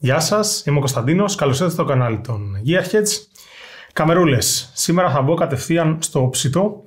Γεια σας, είμαι ο Κωνσταντίνος. Καλώς ήρθατε στο κανάλι των Gearheads. Καμερούλες, σήμερα θα μπω κατευθείαν στο ψητό.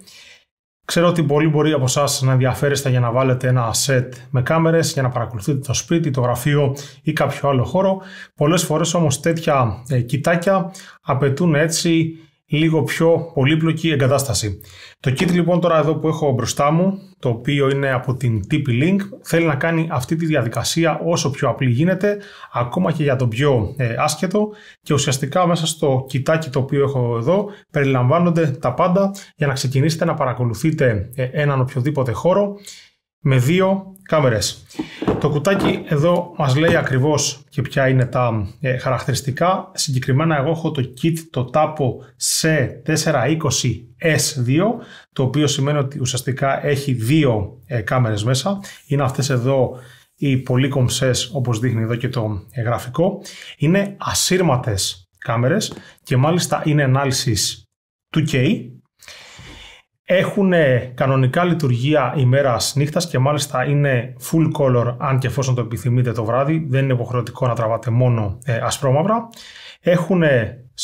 Ξέρω ότι πολλοί μπορεί από εσάς να ενδιαφέρεστε για να βάλετε ένα set με κάμερες για να παρακολουθείτε το σπίτι, το γραφείο ή κάποιο άλλο χώρο. Πολλές φορές όμως τέτοια ε, κοιτάκια απαιτούν έτσι λίγο πιο πολύπλοκη εγκατάσταση. Το kit λοιπόν τώρα εδώ που έχω μπροστά μου, το οποίο είναι από την TP-Link, θέλει να κάνει αυτή τη διαδικασία όσο πιο απλή γίνεται, ακόμα και για τον πιο ε, άσχετο και ουσιαστικά μέσα στο κοιτάκι το οποίο έχω εδώ περιλαμβάνονται τα πάντα για να ξεκινήσετε να παρακολουθείτε ε, έναν οποιοδήποτε χώρο με δύο κάμερες. Το κουτάκι εδώ μας λέει ακριβώς και ποια είναι τα ε, χαρακτηριστικά. Συγκεκριμένα εγώ έχω το kit, το TAPO c 420S2, το οποίο σημαίνει ότι ουσιαστικά έχει δύο ε, κάμερες μέσα. Είναι αυτές εδώ οι πολύ κομψές όπως δείχνει εδώ και το ε, γραφικό. Είναι ασύρματες κάμερες και μάλιστα είναι ανάλυσης 2K έχουν κανονικά λειτουργία ημέρα νύχτας και μάλιστα είναι full color, αν και εφόσον το επιθυμείτε το βράδυ. Δεν είναι υποχρεωτικό να τραβάτε μόνο ε, ασπρόμαυρα. Έχουν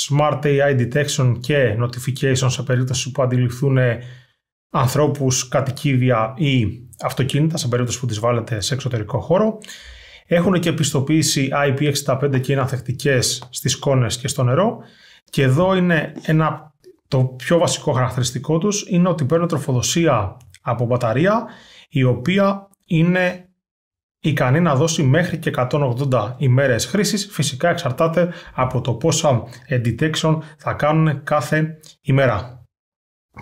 smart AI detection και notification σε περίπτωση που αντιληφθούν ανθρώπους, κατοικίδια ή αυτοκίνητα, σε περίπτωση που τις βάλετε σε εξωτερικό χώρο. Έχουν και επιστοποίηση IP65 και είναι ανθεκτικές στις σκόνες και στο νερό. Και εδώ είναι ένα το πιο βασικό χαρακτηριστικό τους είναι ότι παίρνουν τροφοδοσία από μπαταρία η οποία είναι ικανή να δώσει μέχρι και 180 ημέρες χρήσης. Φυσικά εξαρτάται από το πόσα detection θα κάνουν κάθε ημέρα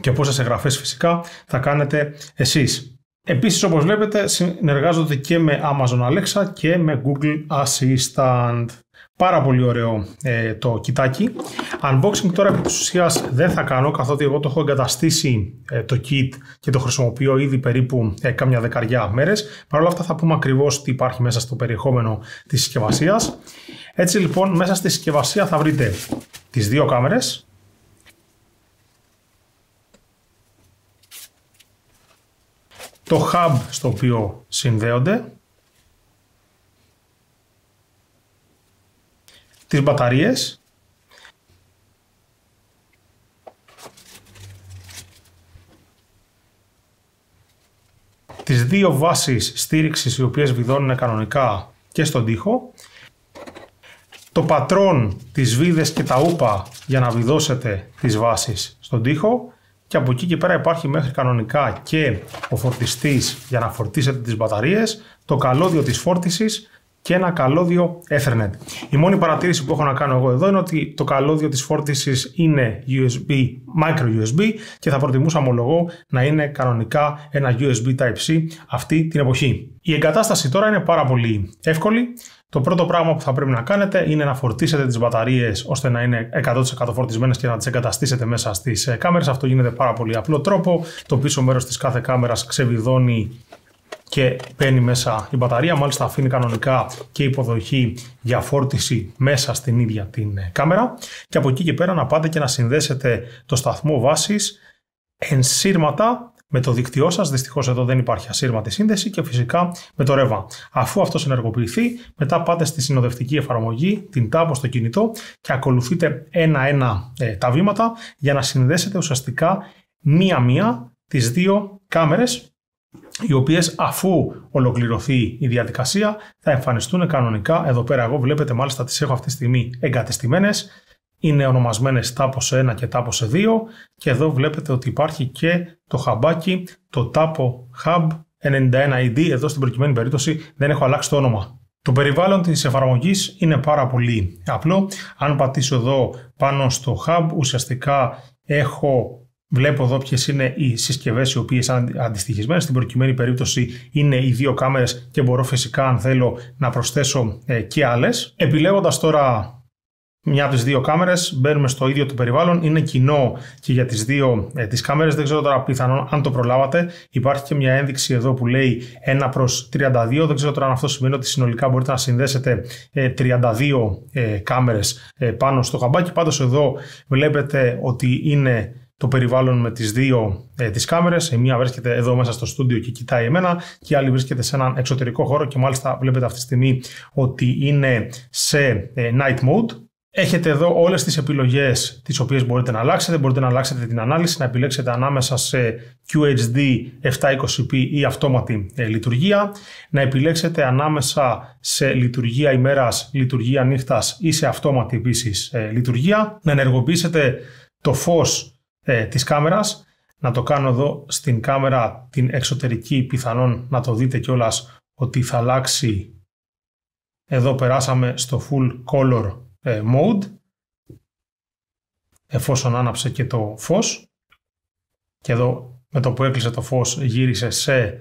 και πόσες εγγραφές φυσικά θα κάνετε εσείς. Επίσης όπως βλέπετε συνεργάζονται και με Amazon Alexa και με Google Assistant. Πάρα πολύ ωραίο ε, το κοιτάκι. Unboxing τώρα επί της ουσίας δεν θα κάνω καθότι εγώ το έχω εγκαταστήσει ε, το kit και το χρησιμοποιώ ήδη περίπου ε, κάμια δεκαριά μέρες. Παρ' όλα αυτά θα πούμε ακριβώς τι υπάρχει μέσα στο περιεχόμενο της συσκευασίας. Έτσι λοιπόν μέσα στη συσκευασία θα βρείτε τις δύο κάμερες. Το hub στο οποίο συνδέονται τις μπαταρίες. Τις δύο βάσεις στήριξης οι οποίες βιδώνουν κανονικά και στον τοίχο. Το πατρόν, τις βίδες και τα ούπα για να βιδώσετε τις βάσεις στον τοίχο. Και από εκεί και πέρα υπάρχει μέχρι κανονικά και ο φορτιστής για να φορτίσετε τις μπαταρίες, το καλώδιο της φόρτισης και ένα καλώδιο Ethernet. Η μόνη παρατήρηση που έχω να κάνω εγώ εδώ είναι ότι το καλώδιο της φόρτισης είναι USB, micro USB και θα προτιμούσα ομολογώ να είναι κανονικά ένα USB Type-C αυτή την εποχή. Η εγκατάσταση τώρα είναι πάρα πολύ εύκολη. Το πρώτο πράγμα που θα πρέπει να κάνετε είναι να φορτίσετε τις μπαταρίες ώστε να είναι 100% φορτισμένες και να τις εγκαταστήσετε μέσα στις κάμερες. Αυτό γίνεται πάρα πολύ απλό τρόπο. Το πίσω μέρος της κάθε κάμερας ξεβιδώνει και παίρνει μέσα η μπαταρία. Μάλιστα αφήνει κανονικά και υποδοχή για φόρτιση μέσα στην ίδια την ε, κάμερα. Και από εκεί και πέρα να πάτε και να συνδέσετε το σταθμό βάσης ενσύρματα με το δίκτυό σας, δυστυχώς εδώ δεν υπάρχει ασύρματη σύνδεση και φυσικά με το ρεύμα. Αφού αυτός ενεργοποιηθεί, μετά πάτε στη συνοδευτική εφαρμογή, την τάπο στο κινητό και ακολουθείτε ένα-ένα ε, τα βήματα για να συνδέσετε ουσιαστικά μία-μία τις δύο κάμερες οι οποίες αφού ολοκληρωθεί η διαδικασία θα εμφανιστούν κανονικά. Εδώ πέρα, εγώ βλέπετε μάλιστα τις έχω αυτή τη στιγμή εγκατεστημένες. Είναι ονομασμένες τάπος 1 και τάπος 2. Και εδώ βλέπετε ότι υπάρχει και το χαμπάκι, το τάπο hub 91ID. Εδώ στην προκειμένη περίπτωση δεν έχω αλλάξει το όνομα. Το περιβάλλον της εφαρμογής είναι πάρα πολύ απλό. Αν πατήσω εδώ πάνω στο hub, ουσιαστικά έχω Βλέπω εδώ ποιες είναι οι συσκευές οι οποίες είναι αντιστοιχισμένες. Στην προκειμένη περίπτωση είναι οι δύο κάμερες και μπορώ φυσικά, αν θέλω, να προσθέσω ε, και άλλες. Επιλέγοντας τώρα μια από τις δύο κάμερες, μπαίνουμε στο ίδιο το περιβάλλον. Είναι κοινό και για τις δύο ε, τις κάμερες. Δεν ξέρω τώρα πιθανόν αν το προλάβατε. Υπάρχει και μια ένδειξη εδώ που λέει 1 προ 32. Δεν ξέρω τώρα αν αυτό σημαίνει ότι συνολικά μπορείτε να συνδέσετε 32 ε, ε κάμερες ε, πάνω στο χαμπάκι. Πάντως εδώ βλέπετε ότι είναι το περιβάλλον με τις δύο ε, τις κάμερες. Η μία βρίσκεται εδώ μέσα στο στούντιο και κοιτάει εμένα και η άλλη βρίσκεται σε έναν εξωτερικό χώρο και μάλιστα βλέπετε αυτή τη στιγμή ότι είναι σε ε, night mode. Έχετε εδώ όλες τις επιλογές τις οποίες μπορείτε να αλλάξετε. Μπορείτε να αλλάξετε την ανάλυση, να επιλέξετε ανάμεσα σε QHD 720p ή αυτόματη ε, λειτουργία, να επιλέξετε ανάμεσα σε λειτουργία ημέρας, λειτουργία νύχτας ή σε αυτόματη επίσης ε, λειτουργία, να ενεργοποιήσετε το φως ε, της κάμερας. Να το κάνω εδώ στην κάμερα την εξωτερική πιθανόν να το δείτε κιόλας ότι θα αλλάξει. Εδώ περάσαμε στο full color ε, mode εφόσον άναψε και το φως και εδώ με το που έκλεισε το φως γύρισε σε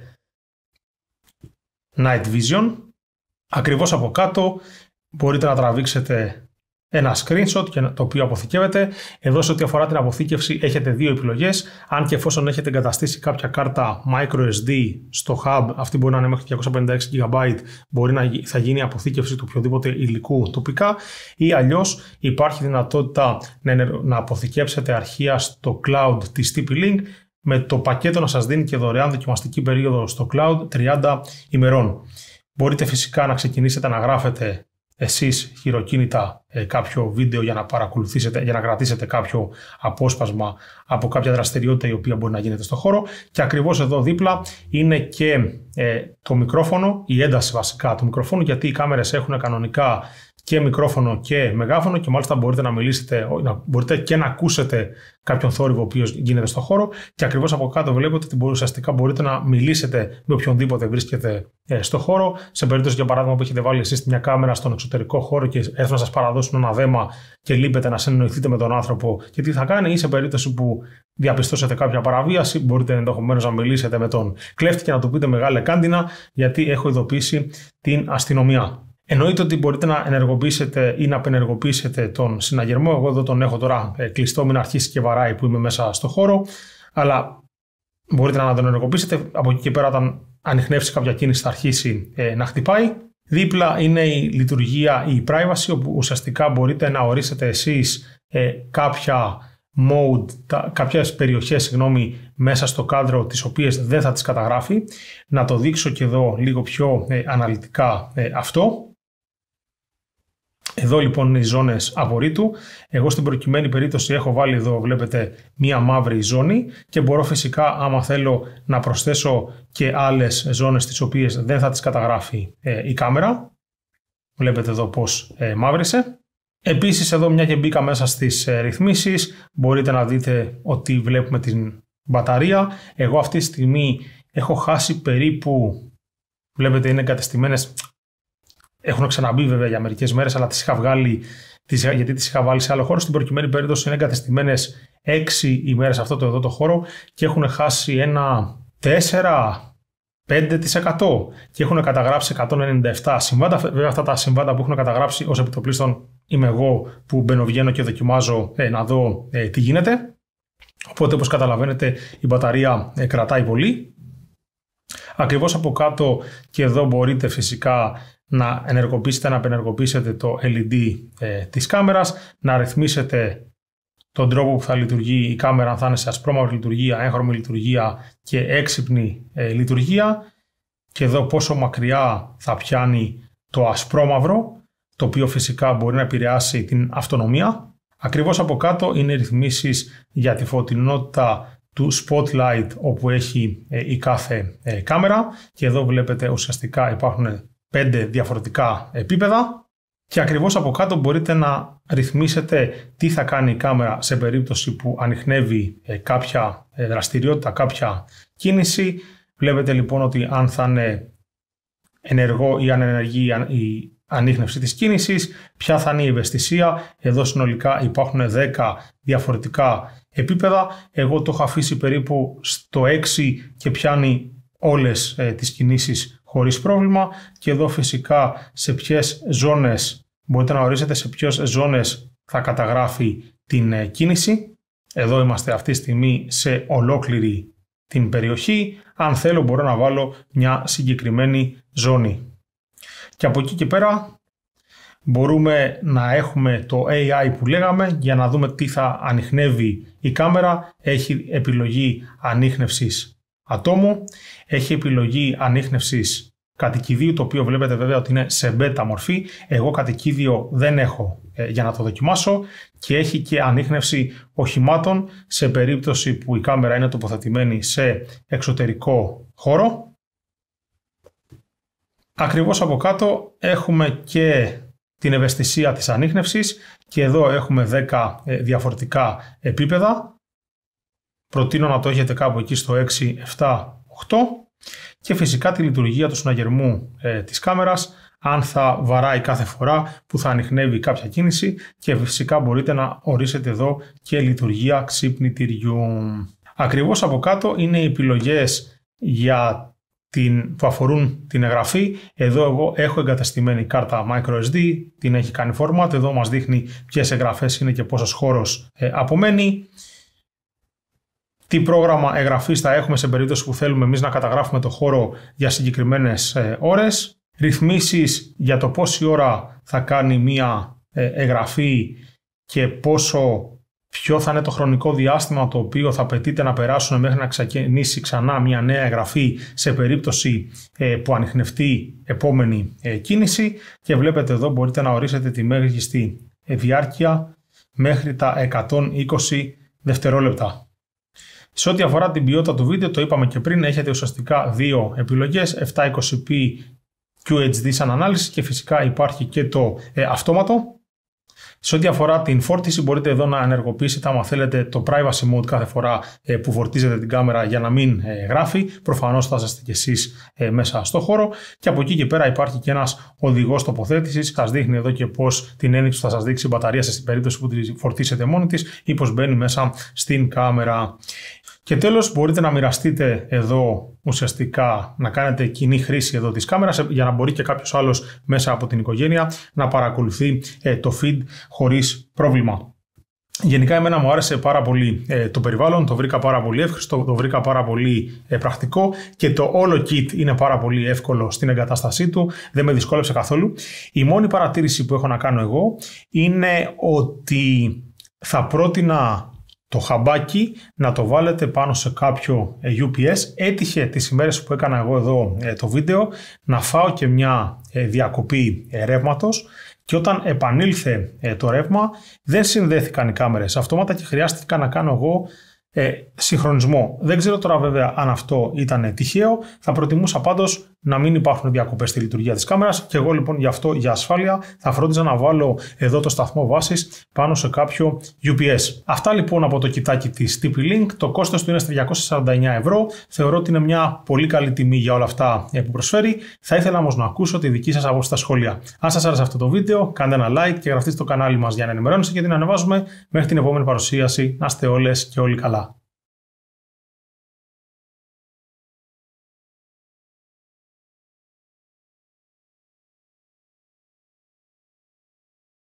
night vision. Ακριβώς από κάτω μπορείτε να τραβήξετε ένα screenshot το οποίο αποθηκεύεται. Εδώ σε ό,τι αφορά την αποθήκευση έχετε δύο επιλογές. Αν και εφόσον έχετε εγκαταστήσει κάποια κάρτα microSD στο hub, αυτή μπορεί να είναι μέχρι 256 GB, μπορεί να θα γίνει η αποθήκευση του οποιοδήποτε υλικού τοπικά ή αλλιώς υπάρχει δυνατότητα να αποθηκεύσετε αρχεία στο cloud της TP-Link με το πακέτο να σας δίνει και δωρεάν δοκιμαστική περίοδο στο cloud 30 ημερών. Μπορείτε φυσικά να ξεκινήσετε να γράφετε εσείς χειροκίνητα ε, κάποιο βίντεο για να παρακολουθήσετε, για να κρατήσετε κάποιο απόσπασμα από κάποια δραστηριότητα η οποία μπορεί να γίνεται στο χώρο και ακριβώς εδώ δίπλα είναι και ε, το μικρόφωνο, η ένταση βασικά του μικροφώνου γιατί οι κάμερες έχουν κανονικά και μικρόφωνο και μεγάφωνο και μάλιστα μπορείτε να μιλήσετε, μπορείτε και να ακούσετε κάποιον θόρυβο ο οποίος γίνεται στο χώρο και ακριβώς από κάτω βλέπετε ότι ουσιαστικά μπορείτε να μιλήσετε με οποιονδήποτε βρίσκεται ε, στο χώρο. Σε περίπτωση για παράδειγμα που έχετε βάλει εσείς μια κάμερα στον εξωτερικό χώρο και έρθουν να σας παραδώσουν ένα δέμα και λείπετε να συνεννοηθείτε με τον άνθρωπο και τι θα κάνει ή σε περίπτωση που διαπιστώσετε κάποια παραβίαση μπορείτε ενδεχομένως να μιλήσετε με τον κλέφτη και να του πείτε μεγάλη κάντινα γιατί έχω ειδοποιήσει την αστυνομία. Εννοείται ότι μπορείτε να ενεργοποιήσετε ή να απενεργοποιήσετε τον συναγερμό. Εγώ εδώ τον έχω τώρα ε, κλειστό, μην αρχίσει και βαράει που είμαι μέσα στο χώρο. Αλλά μπορείτε να τον ενεργοποιήσετε. Από εκεί και πέρα, όταν ανοιχνεύσει κάποια κίνηση, θα αρχίσει ε, να χτυπάει. Δίπλα είναι η λειτουργία, η privacy, όπου ουσιαστικά μπορείτε να ορίσετε εσείς ε, κάποια mode, κάποιες περιοχές συγγνώμη, μέσα στο κάδρο τις οποίες δεν θα τις καταγράφει. Να το δείξω και εδώ λίγο πιο αναλυτικά αυτό. Εδώ λοιπόν οι ζώνες απορρίτου. Εγώ στην προκειμένη περίπτωση έχω βάλει εδώ βλέπετε μία μαύρη ζώνη και μπορώ φυσικά άμα θέλω να προσθέσω και άλλες ζώνες τις οποίες δεν θα τις καταγράφει ε, η κάμερα. Βλέπετε εδώ πώς ε, μαύρισε. Επίσης εδώ μια και μπήκα μέσα στις ε, ρυθμίσεις μπορείτε να δείτε ότι βλέπουμε την μπαταρία. Εγώ αυτή τη στιγμή έχω χάσει περίπου Βλέπετε είναι κατεστημένες έχουν ξαναμπεί βέβαια για μερικές μέρες, αλλά τις είχα βγάλει τις, γιατί τις είχα βάλει σε άλλο χώρο. Στην προκειμένη περίπτωση είναι εγκατεστημένες 6 ημέρες αυτό το εδώ το χώρο και έχουν χάσει ένα 4, 5% και έχουν καταγράψει 197 συμβάντα. Βέβαια, αυτά τα συμβάντα που έχουν καταγράψει ως επιτοπλίστων είμαι εγώ που μπαινοβγαίνω και δοκιμάζω ε, να δω ε, τι γίνεται. Οπότε, όπως καταλαβαίνετε, η μπαταρία ε, κρατάει πολύ. Ακριβώς από κάτω και εδώ μπορείτε φυσικά να ενεργοποιήσετε, να απενεργοποιήσετε το LED ε, της κάμερας, να ρυθμίσετε τον τρόπο που θα λειτουργεί η κάμερα, αν θα είναι σε ασπρόμαυρη λειτουργία, έγχρωμη λειτουργία και έξυπνη ε, λειτουργία. Και εδώ πόσο μακριά θα πιάνει το ασπρόμαυρο, το οποίο φυσικά μπορεί να επηρεάσει την αυτονομία. Ακριβώς από κάτω είναι οι ρυθμίσεις για τη φωτεινότητα του spotlight όπου έχει ε, η κάθε ε, κάμερα και εδώ βλέπετε ουσιαστικά υπάρχουν 5 διαφορετικά επίπεδα και ακριβώς από κάτω μπορείτε να ρυθμίσετε τι θα κάνει η κάμερα σε περίπτωση που ανοιχνεύει ε, κάποια ε, δραστηριότητα, κάποια κίνηση. Βλέπετε λοιπόν ότι αν θα είναι ενεργό ή ανενεργή η ανείχνευση της κίνησης, ποια θα είναι η ευαισθησία. Εδώ συνολικά υπάρχουν 10 διαφορετικά επίπεδα. Εγώ το έχω αφήσει περίπου στο 6 και πιάνει όλες ε, τις κινήσεις χωρίς πρόβλημα και εδώ φυσικά σε ποιες ζώνες μπορείτε να ορίσετε σε ποιες ζώνες θα καταγράφει την ε, κίνηση. Εδώ είμαστε αυτή τη στιγμή σε ολόκληρη την περιοχή. Αν θέλω μπορώ να βάλω μια συγκεκριμένη ζώνη. Και από εκεί και πέρα μπορούμε να έχουμε το AI που λέγαμε για να δούμε τι θα ανοιχνεύει η κάμερα. Έχει επιλογή ανείχνευσης ατόμου. Έχει επιλογή ανείχνευσης κατοικιδίου, το οποίο βλέπετε βέβαια ότι είναι σε beta μορφή. Εγώ κατοικίδιο δεν έχω ε, για να το δοκιμάσω και έχει και ανείχνευση οχημάτων σε περίπτωση που η κάμερα είναι τοποθετημένη σε εξωτερικό χώρο. Ακριβώς από κάτω έχουμε και την ευαισθησία της ανείχνευσης και εδώ έχουμε 10 ε, διαφορετικά επίπεδα Προτείνω να το έχετε κάπου εκεί στο 6, 7, 8 και φυσικά τη λειτουργία του συναγερμού ε, της κάμερας αν θα βαράει κάθε φορά που θα ανοιχνεύει κάποια κίνηση και φυσικά μπορείτε να ορίσετε εδώ και λειτουργία ξύπνητηριού. Ακριβώς από κάτω είναι οι επιλογές για την, που αφορούν την εγγραφή. Εδώ εγώ έχω εγκαταστημένη κάρτα microSD, την έχει κάνει format, εδώ μας δείχνει ποιες εγγραφές είναι και πόσος χώρος ε, απομένει τι πρόγραμμα εγγραφής θα έχουμε σε περίπτωση που θέλουμε εμείς να καταγράφουμε το χώρο για συγκεκριμένες ε, ώρες. ρυθμίσεις για το πόση ώρα θα κάνει μία ε, εγγραφή και πόσο ποιο θα είναι το χρονικό διάστημα το οποίο θα απαιτείται να περάσουν μέχρι να ξεκινήσει ξανά μια νέα εγγραφή σε περίπτωση ε, που ανοιχνευτεί επόμενη κίνηση και βλέπετε εδώ μπορείτε να ορίσετε τη μέγιστη διάρκεια μέχρι τα 120 δευτερόλεπτα. Σε ό,τι αφορά την ποιότητα του βίντεο, το είπαμε και πριν, έχετε ουσιαστικά δύο επιλογές, 720p QHD σαν ανάλυση και φυσικά υπάρχει και το ε, αυτόματο. Σε ό,τι αφορά την φόρτιση, μπορείτε εδώ να ενεργοποιήσετε άμα θέλετε το privacy mode κάθε φορά ε, που φορτίζετε την κάμερα για να μην ε, γράφει. Προφανώς θα είστε κι εσείς ε, μέσα στο χώρο. Και από εκεί και πέρα υπάρχει και ένας οδηγός τοποθέτησης. Σας δείχνει εδώ και πώς την ένδειξη θα σας δείξει η μπαταρία σε στην περίπτωση που τη φορτίσετε μόνη της ή πώς μπαίνει μέσα στην κάμερα. Και τέλος μπορείτε να μοιραστείτε εδώ ουσιαστικά να κάνετε κοινή χρήση εδώ της κάμερας για να μπορεί και κάποιος άλλος μέσα από την οικογένεια να παρακολουθεί ε, το feed χωρίς πρόβλημα. Γενικά εμένα μου άρεσε πάρα πολύ ε, το περιβάλλον, το βρήκα πάρα πολύ εύχριστο, το βρήκα πάρα πολύ ε, πρακτικό και το όλο kit είναι πάρα πολύ εύκολο στην εγκατάστασή του, δεν με δυσκόλεψε καθόλου. Η μόνη παρατήρηση που έχω να κάνω εγώ είναι ότι θα πρότεινα το χαμπάκι να το βάλετε πάνω σε κάποιο UPS. Ε, Έτυχε τις ημέρες που έκανα εγώ εδώ ε, το βίντεο να φάω και μια ε, διακοπή ρεύματος. Και όταν επανήλθε το ρεύμα δεν συνδέθηκαν οι κάμερες αυτόματα και χρειάστηκα να κάνω εγώ ε, συγχρονισμό. Δεν ξέρω τώρα βέβαια αν αυτό ήταν τυχαίο, θα προτιμούσα πάντως να μην υπάρχουν διακοπές στη λειτουργία της κάμερας. Και εγώ λοιπόν γι' αυτό για ασφάλεια θα φρόντιζα να βάλω εδώ το σταθμό βάσης πάνω σε κάποιο UPS. Αυτά λοιπόν από το κοιτάκι της TP Link. Το κόστος του είναι στα 249 ευρώ. Θεωρώ ότι είναι μια πολύ καλή τιμή για όλα αυτά που προσφέρει. Θα ήθελα όμως να ακούσω τη δική σας άποψη στα σχόλια. Αν σας άρεσε αυτό το βίντεο, κάντε ένα like και γραφτείτε στο κανάλι μας για να ενημερώνεστε και να ανεβάζουμε μέχρι την επόμενη παρουσίαση. Να είστε όλες και όλοι καλά.